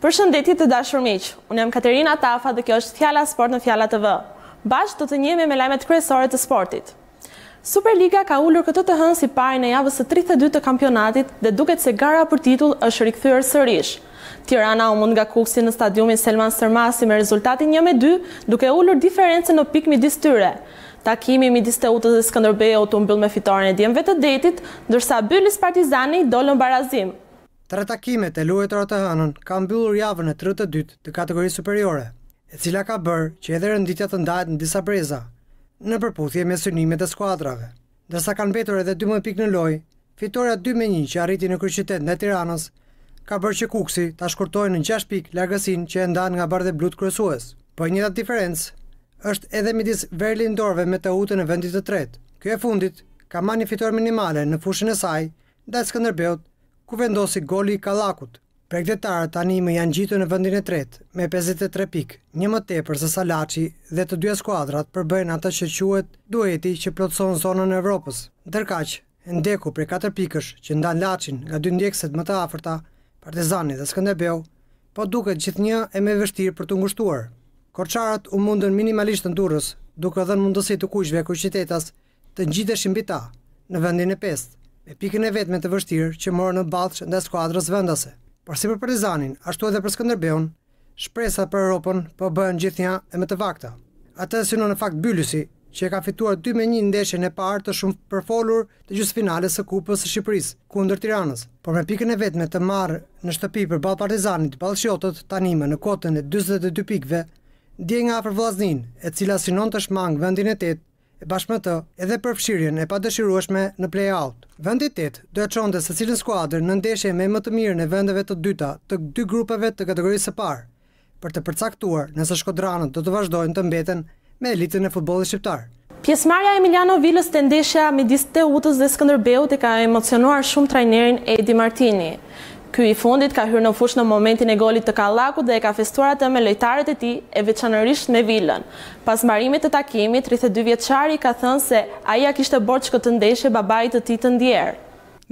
Për shëndetit të dashur miq, unë jam Katerina Tafa dhe kjo është Fjala Sport në Fjala TV. Bashkë do të njemi me lajmet kryesore të sportit. Superliga ka ulur këtë të hënë si parë në javës të 32 të kampionatit dhe duket se gara për titull është rikthyer sërish. Tirana u mund nga Kuksi në stadiumin Selman Sërmasi me rezultatin 1-2, duke ulur diferencën në pikë midis tyre. Takimi midis Teutës dhe Skënderbeut u mbyll me fitoren e djemve të detit, ndërsa Bylis Partizani dolën barazim të takimet e luetra të hënën ka mbyllur javën e 32 të kategori superiore, e cila ka bërë që edhe rënditja të ndajt në disa breza, në përputhje me synimet e skuadrave. Dërsa kanë betur edhe 12 pik në loj, fitoria 2 1 që arriti në kryqitet në Tiranës, ka bërë që Kuksi ta shkurtoj në 6 pik lërgësin që e ndanë nga bardhe blut kërësues. Po një datë diferencë, është edhe midis Verlin Dorve me të utë e vendit të tretë. Kjo e fundit ka ma minimale në fushën e saj, da e ku vendosi goli i Kallakut. Pregdetarët tani më janë gjithë në vendin e tretë me 53 pikë, një më tepër se Salaçi dhe të dyja skuadrat përbëjnë atë që quhet dueti që plotëson zonën e Evropës. Ndërkaq, ndeku prej 4 pikësh që ndan Laçin nga dy ndjekësit më të afërta, Partizani dhe Skënderbeu, po duket gjithnjë e më vështirë për të ngushtuar. Korçarët u mundën minimalisht në durrës, duke dhënë mundësi të kuqshve kuqitetas të ngjiteshin mbi ta në vendin e pestë e pikën e vetme të vështirë që morën në balçë ndaj skuadrës vendase. Por si për Partizanin, ashtu edhe për Skënderbeun, shpresat për Europën po bëhen gjithnjë e më të vakta. Ata synon në fakt Bylysi, që e ka fituar 2-1 ndeshjen e parë të shumë përfolur të gjysmëfinales së Kupës së Shqipërisë kundër Tiranës. Por me pikën e vetme të marrë në shtëpi për ball Partizanit, Ballshotët tani më në kotën e 42 pikëve, ndjen nga afër Vllaznin, e cila synon të shmang vendin e tetë bashkë me të edhe përfshirjen e padëshirueshme në play-out. Vendi 8 do të çonte secilën skuadër në ndeshje me më të mirën e vendeve të dyta të dy grupeve të kategorisë së parë për të përcaktuar nëse shkodranët do të vazhdojnë të mbeten me elitën e futbollit shqiptar. Pjesëmarrja e Emiliano Vilës te ndeshja midis Teutës dhe Skënderbeut e ka emocionuar shumë trajnerin Edi Martini. Ky i fundit ka hyrë në fush në momentin e golit të Kallakut dhe e ka festuar atë me lojtarët e tij, e veçanërisht me Vilën. Pas mbarimit të takimit, 32 vjeçari ka thënë se ai ja kishte borxh këtë ndeshje babait të tij të ndjerë.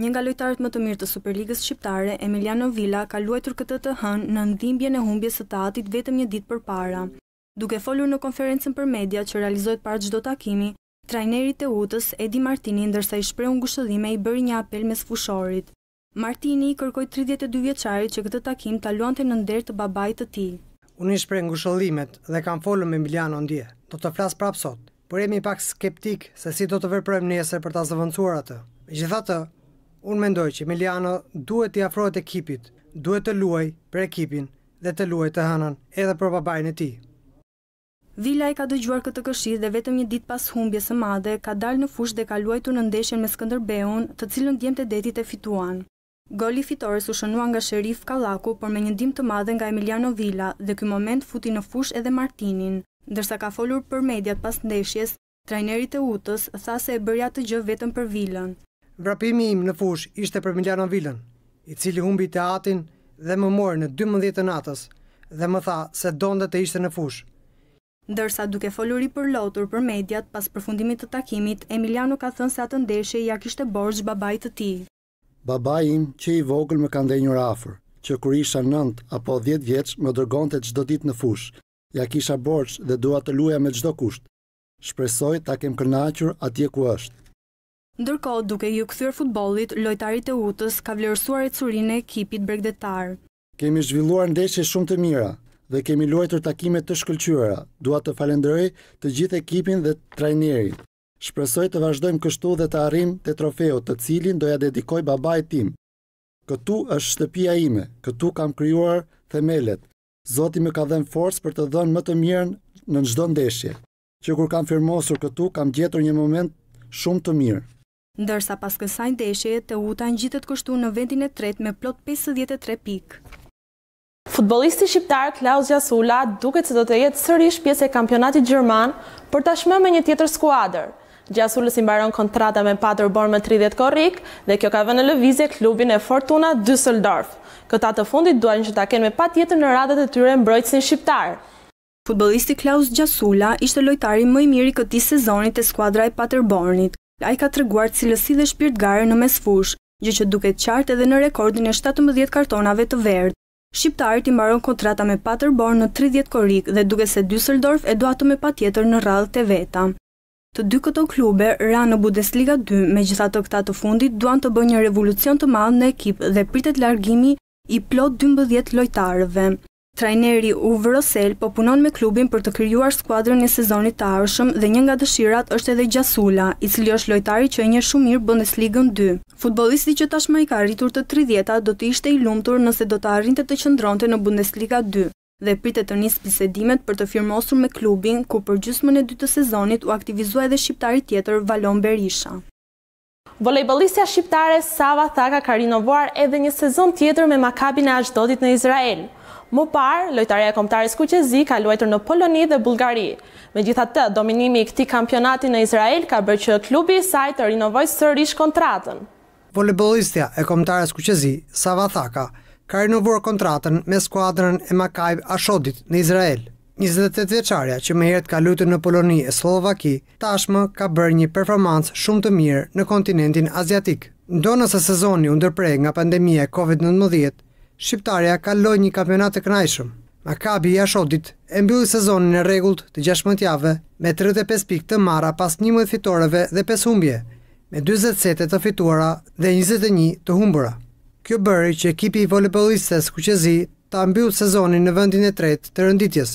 Një nga lojtarët më të mirë të Superligës shqiptare, Emiliano Villa, ka luajtur këtë të hënë në ndihmjen e humbjes së tatit vetëm një ditë përpara. Duke folur në konferencën për media që realizohet para çdo takimi, trajneri i Teutës, Edi Martini, ndërsa i shprehu ngushëllime, i bëri një apel mes fushorit. Martini i kërkoj 32 vjeqari që këtë takim të luante në ndërë të babaj të ti. Unë ishë prej ngushëllimet dhe kam folu me Miliano ndje. Do të flasë prapë sot, por jemi pak skeptik se si do të vërprojmë njëse për ta zëvëndësuar atë. Me gjitha të, unë mendoj që Miliano duhet të jafrojt ekipit, duhet të luaj për ekipin dhe të luaj të hanën edhe për babaj në ti. Vila i ka dëgjuar këtë këshi dhe vetëm një dit pas humbje së madhe ka dalë në fush dhe ka luajtu në ndeshen me Skëndërbeun të cilën djemë të detit e fituan. Goli fitores u shënua nga Sherif Kalaku, por me një dim të madhe nga Emiliano Villa dhe këj moment futi në fush edhe Martinin. Ndërsa ka folur për mediat pas ndeshjes, trajnerit e utës tha se e bërja të gjë vetëm për vilën. Vrapimi im në fush ishte për Emiliano Villan, i cili humbi të atin dhe më morë në 12 natës dhe më tha se donde të ishte në fush. Ndërsa duke foluri për lotur për mediat pas përfundimit të takimit, Emiliano ka thënë se atë ndeshje ja kishte borgjë babaj të ti. Baba im që i vogël më ka ndenjur afër, që kur isha 9 apo 10 vjeç më dërgonte çdo ditë në fush. Ja kisha borxh dhe dua të luaja me çdo kusht. Shpresoj ta kem kënaqur atje ku është. Ndërkohë, duke ju kthyer futbollit, lojtari e Utës ka vlerësuar ecurinë e ekipit bregdetar. Kemi zhvilluar ndeshje shumë të mira dhe kemi luajtur takime të shkëlqyera. Dua të falenderoj të gjithë ekipin dhe trajnerin. Shpresoj të vazhdojmë kështu dhe të arrijmë te trofeu, të cilin doja ja dedikoj babait tim. Këtu është shtëpia ime, këtu kam krijuar themelet. Zoti më ka dhënë forcë për të dhënë më të mirën në çdo ndeshje. Që kur kam firmosur këtu, kam gjetur një moment shumë të mirë. Ndërsa pas kësaj ndeshje, Teuta ngjitet kështu në vendin e tretë me plot 53 pikë. Futbolisti shqiptar Klaus Jasula duket se do të jetë sërish pjesë e kampionatit Gjerman për tashmë me një tjetër skuadrë. Gjasullës i mbaron kontrata me patër borë me 30 korik dhe kjo ka vënë lëvizje klubin e Fortuna Düsseldorf. Këta të fundit duajnë që ta kenë me pat jetër në radhët e tyre mbrojtësin shqiptarë. Futbolisti Klaus Gjasulla ishte lojtari mëj miri këti sezonit e skuadra e Paterbornit. Laj ka të rëguar cilësi dhe shpirt gare në mes fush, gjë që duket qartë edhe në rekordin e 17 kartonave të verdë. Shqiptarit i mbaron kontrata me Paterborn në 30 korik dhe duke se Düsseldorf e duatu me patjetër në radhët e veta. Të dy këto klube ra në Bundesliga 2 me gjitha të këta të fundit duan të bëjnë një revolucion të madhë në ekip dhe pritet largimi i plot 12 lojtarëve. Trajneri Uwe Rosel po punon me klubin për të kryuar skuadrën e sezonit të arshëm dhe një nga dëshirat është edhe Gjasula, i cili është lojtari që e një shumë mirë Bundesligën 2. Futbolisti që tashmë i ka rritur të 30-a do të ishte i lumtur nëse do të arrinte të qëndronte në Bundesliga 2 dhe pritet të nisë bisedimet për të firmosur me klubin ku për gjysmën e dy të sezonit u aktivizua edhe shqiptari tjetër Valon Berisha. Volejbolistja shqiptare Sava Thaka ka rinovuar edhe një sezon tjetër me makabin e ashtodit në Izrael. Më parë, lojtarja e komptarës Kuqezi ka luajtur në Poloni dhe Bulgari. Me gjitha të, dominimi i këti kampionati në Izrael ka bërë që klubi i saj të rinovoj sërish kontratën. Volejbolistja e komptarës Kuqezi, Sava Thaka, ka rinovuar kontratën me skuadrën e Makajb Ashodit në Izrael. 28 veçarja që me herët ka lutë në Poloni e Slovaki, tashmë ka bërë një performancë shumë të mirë në kontinentin aziatik. Ndo nëse sezoni underprej nga pandemija COVID-19, Shqiptarja ka loj një kampionat të knajshëm. Makabi i Ashodit e mbylli sezonin e regullt të 16 jave me 35 pik të mara pas 11 fitoreve dhe 5 humbje, me 20 sete të fituara dhe 21 të humbura. Kjo bëri që ekipi i voleybollistes Kuqezi ta mbyll sezonin në vendin e tretë të renditjes,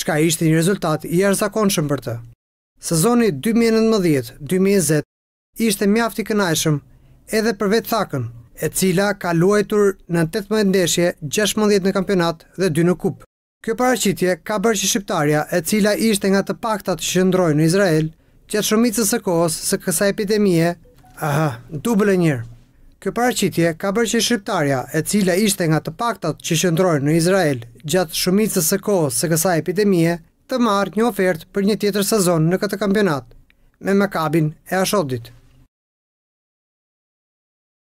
çka ishte një rezultat i jashtëzakonshëm për të. Sezoni 2019-2020 ishte mjaft i kënaqshëm edhe për vetë Thakën, e cila ka luajtur në 18 ndeshje, 16 në kampionat dhe 2 në kupë. Kjo paraqitje ka bërë që shqiptarja, e cila ishte nga të pakta të qëndrojnë në Izrael, që të shumicës e kohës së kësa epidemie, aha, dublë e njërë. Kjo paracitje ka bërë që shqiptarja e cila ishte nga të paktat që shëndrojnë në Izrael gjatë shumicës së kohës së kësa epidemie të marrë një ofertë për një tjetër sezon në këtë kampionat me Makabin e Ashodit.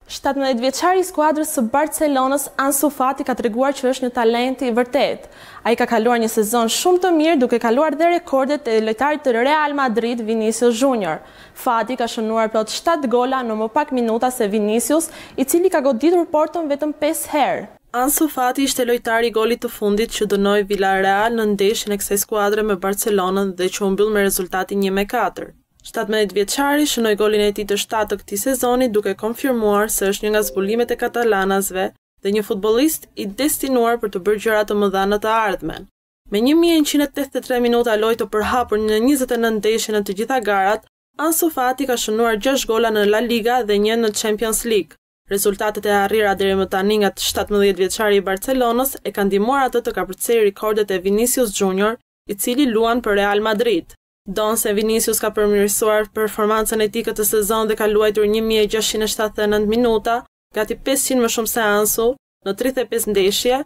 17 vjeçari i skuadrës së Barcelonës Ansu Fati ka treguar që është një talent i vërtet. Ai ka kaluar një sezon shumë të mirë duke kaluar dhe rekordet e lojtarit të Real Madrid Vinicius Junior. Fati ka shënuar plot 7 gola në më pak minuta se Vinicius, i cili ka goditur portën vetëm 5 herë. Ansu Fati ishte lojtari i golit të fundit që dënoi Villarreal në ndeshjen e kësaj skuadre me Barcelonën dhe që u mbyll me rezultatin 1-4. 17 vjeçari shënoi golin e tij të 7 të këtij sezoni duke konfirmuar se është një nga zbulimet e katalanazve dhe një futbollist i destinuar për të bërë gjëra të mëdha në të ardhmen. Me 1183 minuta lojë të përhapur në 29 ndeshje në të gjitha garat, Ansu Fati ka shënuar 6 gola në La Liga dhe 1 në Champions League. Rezultatet e arrira deri më tani nga 17 vjeçari i Barcelonës e kanë ndihmuar atë të kapërcejë rekordet e Vinicius Junior, i cili luan për Real Madrid. Donë se Vinicius ka përmirësuar performancën e ti këtë sezon dhe ka luajtur 1679 minuta, gati 500 më shumë seansu, në 35 ndeshje,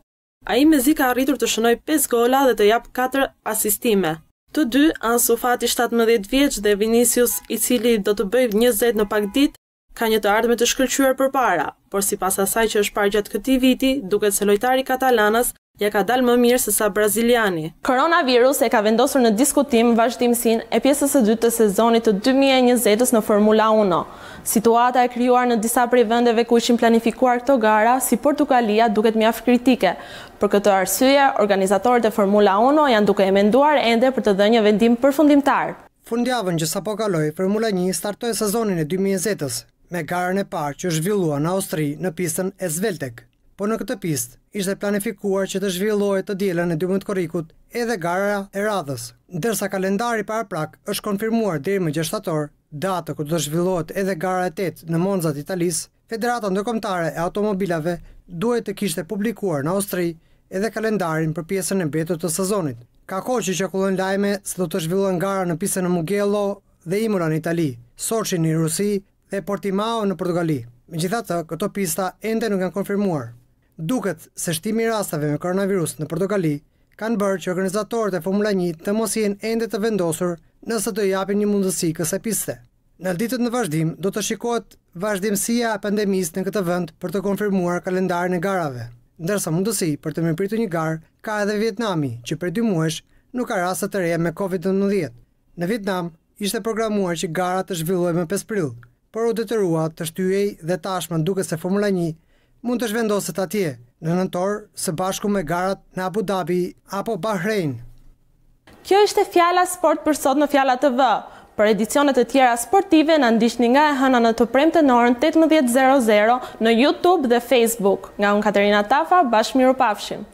a i me zi ka arritur të shënoj 5 gola dhe të japë 4 asistime. Të dy, Ansu Fati 17 vjeq dhe Vinicius i cili do të bëj 20 në pak dit, ka një të ardhme të shkëllqyër për para, por si pas asaj që është gjatë këti viti, duket se lojtari katalanas ja ka dalë më mirë se sa braziliani. Koronavirus e ka vendosur në diskutim vazhdimësin e pjesës e dytë të sezonit të 2020-ës në Formula 1. Situata e kryuar në disa prej vendeve ku ishin planifikuar këto gara, si Portugalia, duket mjaf kritike. Për këtë arsye, organizatorët e Formula 1 janë duke e menduar ende për të dhe një vendim përfundimtar. Fundjavën që sa pokaloj, kaloi, Formula 1 startoj sezonin e 2020-ës me garën e parë që është villua në Austri në pisën e Zveltek. Por në këtë pistë ishte planifikuar që të zhvillohet të dielën e 12 korrikut edhe gara e radhës. ndërsa kalendari paraprak është konfirmuar deri më 6 shtator, datë ku do të zhvillohet edhe gara e tetë në Monza të Italis. Federata ndërkombëtare e Automobilave duhet të kishte publikuar në Austri edhe kalendarin për pjesën e mbetur të sezonit. Ka koçi që kullon lajme se do të zhvillohen gara në Pise në Mugello dhe Imura në Itali, Sochi në Rusi dhe Portimao në Portugali. Megjithatë, këto pista ende nuk janë konfirmuar. Duket se shtimi rastave me koronavirus në portokali kanë bërë që organizatorët e Formula 1 të mos jenë ende të vendosur nëse do japin një mundësi kësaj piste. Në ditët në vazhdim do të shikohet vazhdimësia e pandemisë në këtë vend për të konfirmuar kalendarin e garave. Ndërsa mundësi për të mirëpritur një garë ka edhe Vietnami, që për dy muaj nuk ka raste të reja me COVID-19. Në Vietnam ishte programuar që gara të zhvillohej më 5 prill, por u detyrua të shtyhej dhe tashmë duket se Formula 1 mund të zhvendoset atje në nëntor së bashku me garat në Abu Dhabi apo Bahrein. Kjo ishte fjala sport për sot në fjala të vë. Për edicionet e tjera sportive në ndishtë nga e hëna në të premë të norën 18.00 në Youtube dhe Facebook. Nga unë Katerina Tafa, bashkë miru pafshim.